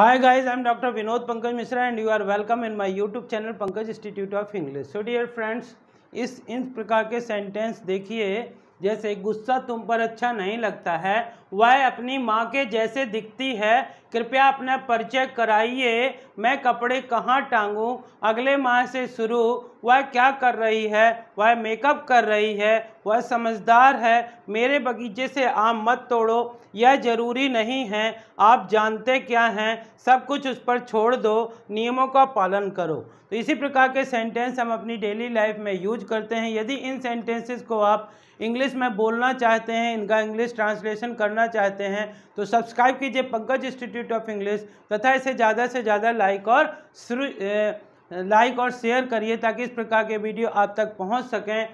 hi guys I am doctor Vinod Pankaj Mishra and you are welcome in my YouTube channel Pankaj institute of English so dear friends इस इन प्रकार के sentence देखिए जैसे गुस्सा तुम पर अच्छा नहीं लगता है वह अपनी माँ के जैसे दिखती है कृपया अपना परिचय कराइए मैं कपड़े कहाँ टांगूँ अगले माह से शुरू वह क्या कर रही है वह मेकअप कर रही है वह समझदार है मेरे बगीचे से आम मत तोड़ो यह ज़रूरी नहीं है आप जानते क्या हैं सब कुछ उस पर छोड़ दो नियमों का पालन करो तो इसी प्रकार के सेंटेंस हम अपनी डेली लाइफ में यूज करते हैं यदि इन सेंटेंसेस को आप इंग्लिश में बोलना चाहते हैं इनका इंग्लिश ट्रांसलेशन करना चाहते हैं तो सब्सक्राइब कीजिए Pankaj institute institute of English तथा इसे ज़्यादा से ज़्यादा लाइक और लाइक और शेयर करिए ताकि इस प्रकार के वीडियो आप तक पहुंच सकें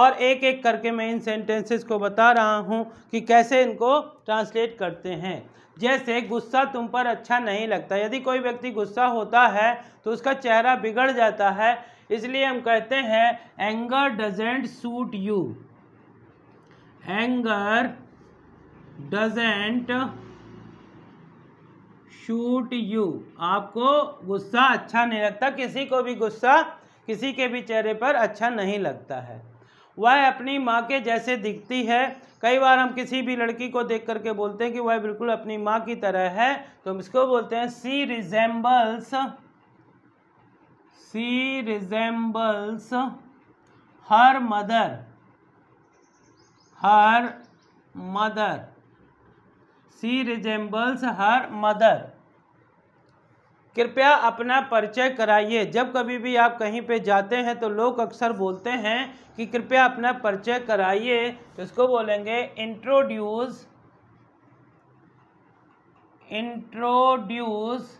और एक एक करके मैं इन सेंटेंसेस को बता रहा हूं कि कैसे इनको ट्रांसलेट करते हैं जैसे गुस्सा तुम पर अच्छा नहीं लगता यदि कोई व्यक्ति गुस्सा होता है तो उसका चेहरा बिगड़ जाता है इसलिए हम कहते हैं anger doesn't suit you anger doesn't suit you आपको गुस्सा अच्छा नहीं लगता किसी को भी गुस्सा किसी के भी चेहरे पर अच्छा नहीं लगता है वह अपनी माँ के जैसे दिखती है कई बार हम किसी भी लड़की को देख करके बोलते हैं कि वह बिल्कुल अपनी माँ की तरह है तो हम इसको बोलते हैं she resembles she resembles her mother her mother she resembles her mother कृपया अपना परिचय कराइए जब कभी भी आप कहीं पे जाते हैं तो लोग अक्सर बोलते हैं कि कृपया अपना परिचय कराइए तो इसको बोलेंगे introduce introduce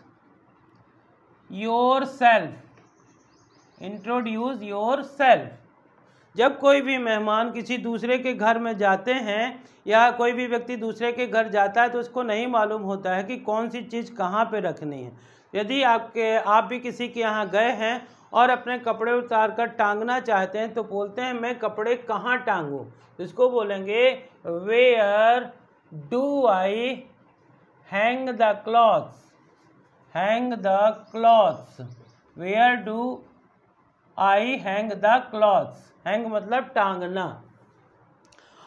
yourself introduce yourself जब कोई भी मेहमान किसी दूसरे के घर में जाते हैं या कोई भी व्यक्ति दूसरे के घर जाता है तो उसको नहीं मालूम होता है कि कौन सी चीज़ कहाँ पे रखनी है यदि आपके आप भी किसी के यहाँ गए हैं और अपने कपड़े उतार कर टांगना चाहते हैं तो बोलते हैं मैं कपड़े कहाँ टांगूँ तो इसको बोलेंगे where do I hang the clothes hang the clothes where do I hang the clothes hang मतलब टांगना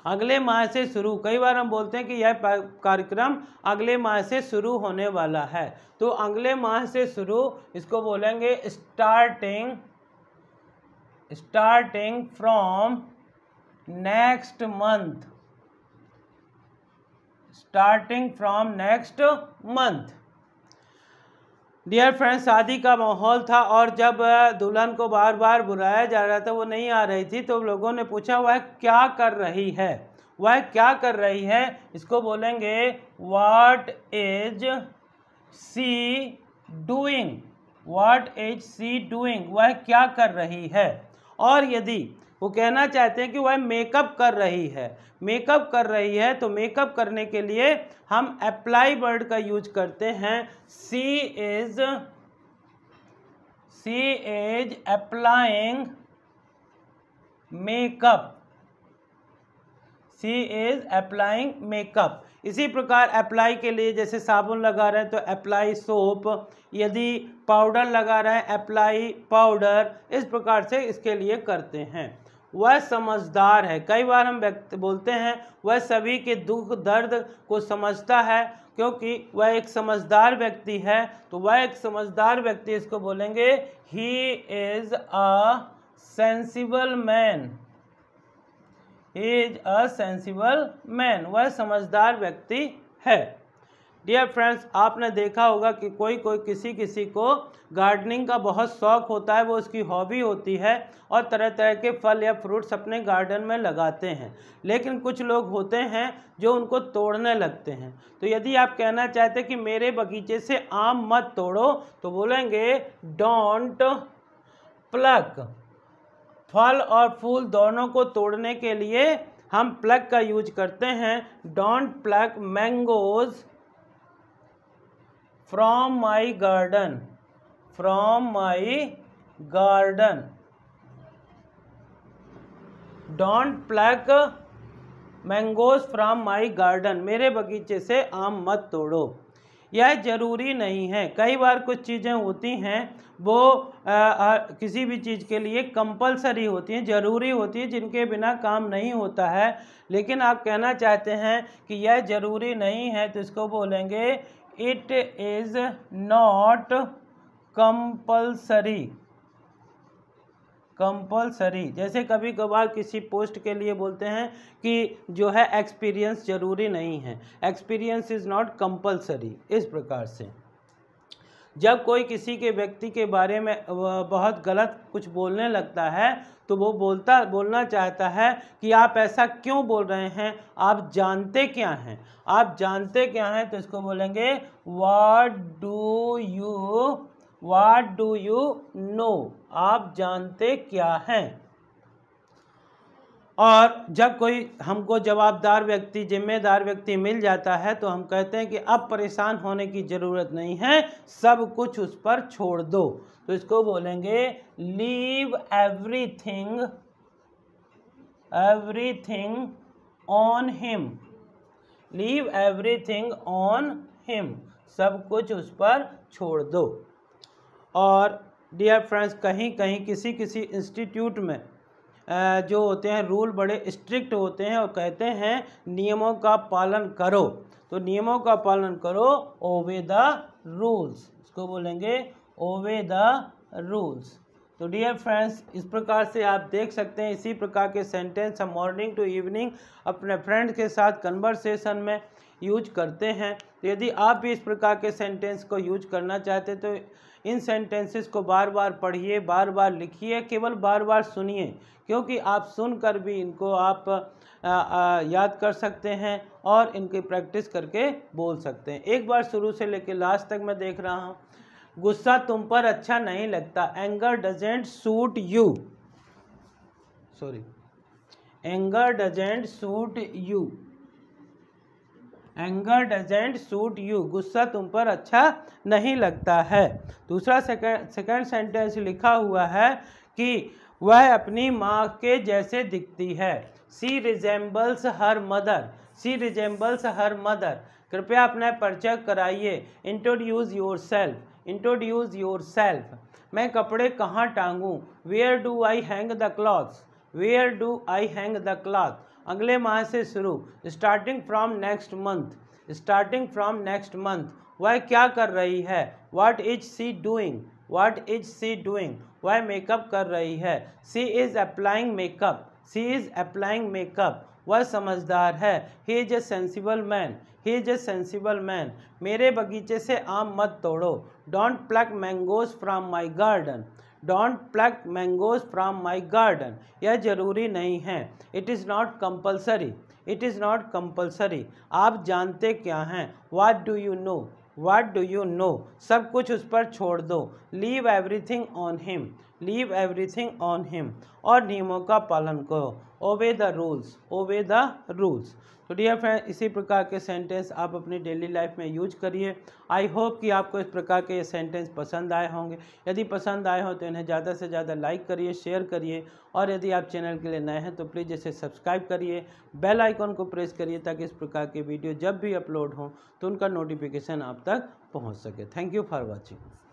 अगले माह से शुरू कई बार हम बोलते हैं कि यह कार्यक्रम अगले माह से शुरू होने वाला है तो अगले माह से शुरू इसको बोलेंगे starting starting from next month starting from next month dear friends शादी का माहौल था और जब दुल्हन को बार बार बुलाया जा रहा था वो नहीं आ रही थी तो लोगों ने पूछा वह क्या कर रही है वह क्या कर रही है इसको बोलेंगे what is she doing what is she doing वह क्या कर रही है और यदि वो कहना चाहते हैं कि वह मेकअप कर रही है मेकअप कर रही है तो मेकअप करने के लिए हम अप्लाई वर्ड का यूज करते हैं she is she is applying makeup she is applying makeup इसी प्रकार अप्लाई के लिए जैसे साबुन लगा रहे हैं तो अप्लाई सोप यदि पाउडर लगा रहे हैं अप्लाई पाउडर इस प्रकार से इसके लिए करते हैं वह समझदार है कई बार हम व्यक्ति बोलते हैं वह सभी के दुख दर्द को समझता है क्योंकि वह एक समझदार व्यक्ति है तो वह एक समझदार व्यक्ति इसको बोलेंगे he is a sensible man is a sensible man वह समझदार व्यक्ति है डियर फ्रेंड्स आपने देखा होगा कि कोई कोई किसी किसी को गार्डनिंग का बहुत शौक होता है वो उसकी हॉबी होती है और तरह तरह के फल या फ्रूट्स अपने गार्डन में लगाते हैं लेकिन कुछ लोग होते हैं जो उनको तोड़ने लगते हैं तो यदि आप कहना चाहते कि मेरे बगीचे से आम मत तोड़ो तो बोलेंगे डोंट प्लक फल और फूल दोनों को तोड़ने के लिए हम प्लग का यूज करते हैं don't pluck mangoes from my garden from my garden don't pluck mangoes from my garden मेरे बगीचे से आम मत तोड़ो यह ज़रूरी नहीं है कई बार कुछ चीज़ें होती हैं वो आ, आ, किसी भी चीज़ के लिए कंपलसरी होती हैं ज़रूरी होती हैं जिनके बिना काम नहीं होता है लेकिन आप कहना चाहते हैं कि यह ज़रूरी नहीं है तो इसको बोलेंगे it is not compulsory compulsory जैसे कभी कभार किसी पोस्ट के लिए बोलते हैं कि जो है एक्सपीरियंस ज़रूरी नहीं है एक्सपीरियंस इज़ नॉट कंपलसरी इस प्रकार से जब कोई किसी के व्यक्ति के बारे में बहुत गलत कुछ बोलने लगता है तो वो बोलता बोलना चाहता है कि आप ऐसा क्यों बोल रहे हैं आप जानते क्या हैं आप जानते क्या हैं तो इसको बोलेंगे what do you what do you know आप जानते क्या हैं और जब कोई हमको जवाबदार व्यक्ति जिम्मेदार व्यक्ति मिल जाता है तो हम कहते हैं कि अब परेशान होने की ज़रूरत नहीं है सब कुछ उस पर छोड़ दो तो इसको बोलेंगे leave everything everything on him leave everything on him सब कुछ उस पर छोड़ दो और डियर फ्रेंड्स कहीं कहीं किसी किसी इंस्टीट्यूट में जो होते हैं रूल बड़े स्ट्रिक्ट होते हैं और कहते हैं नियमों का पालन करो तो नियमों का पालन करो ओवे द रूल्स इसको बोलेंगे ओवे द रूल्स तो डियर फ्रेंड्स इस प्रकार से आप देख सकते हैं इसी प्रकार के सेंटेंस हम मॉर्निंग टू इवनिंग अपने फ्रेंड के साथ कन्वर्सेशन में यूज करते हैं तो यदि आप भी इस प्रकार के सेंटेंस को यूज करना चाहते तो इन सेंटेंसेस को बार बार पढ़िए बार बार लिखिए केवल बार बार सुनिए क्योंकि आप सुनकर भी इनको आप आ, आ, याद कर सकते हैं और इनकी प्रैक्टिस करके बोल सकते हैं एक बार शुरू से लेकर लास्ट तक मैं देख रहा हूँ गुस्सा तुम पर अच्छा नहीं लगता anger doesn't suit you sorry anger doesn't suit you anger doesn't suit you गुस्सा तुम पर अच्छा नहीं लगता है दूसरा सेकेंड सेकंड सेंटेंस लिखा हुआ है कि वह अपनी माँ के जैसे दिखती है she resembles her mother she resembles her mother कृपया अपना परिचय कराइए introduce yourself introduce yourself मैं कपड़े कहाँ टांगूँ where do I hang the clothes where do I hang the cloth अगले माह से शुरू starting from next month starting from next month वह क्या कर रही है what is she doing what is she doing वह मेकअप कर रही है she is applying makeup she is applying makeup वह समझदार है he is a sensible man he is a sensible man मेरे बगीचे से आम मत तोड़ो don't pluck mangoes from my garden don't pluck mangoes from my garden यह ज़रूरी नहीं है it is not compulsory it is not compulsory आप जानते क्या हैं what do you know what do you know सब कुछ उस पर छोड़ दो leave everything on him leave everything on him और नियमों का पालन करो obey the rules obey the rules तो डियर फ्रेंड इसी प्रकार के सेंटेंस आप अपनी डेली लाइफ में यूज करिए आई होप कि आपको इस प्रकार के ये सेंटेंस पसंद आए होंगे यदि पसंद आए हो तो इन्हें ज़्यादा से ज़्यादा लाइक करिए शेयर करिए और यदि आप चैनल के लिए नए हैं तो प्लीज़ इसे सब्सक्राइब करिए बेल आइकॉन को प्रेस करिए ताकि इस प्रकार के वीडियो जब भी अपलोड हों तो उनका नोटिफिकेशन आप तक पहुँच सके थैंक यू फॉर वॉचिंग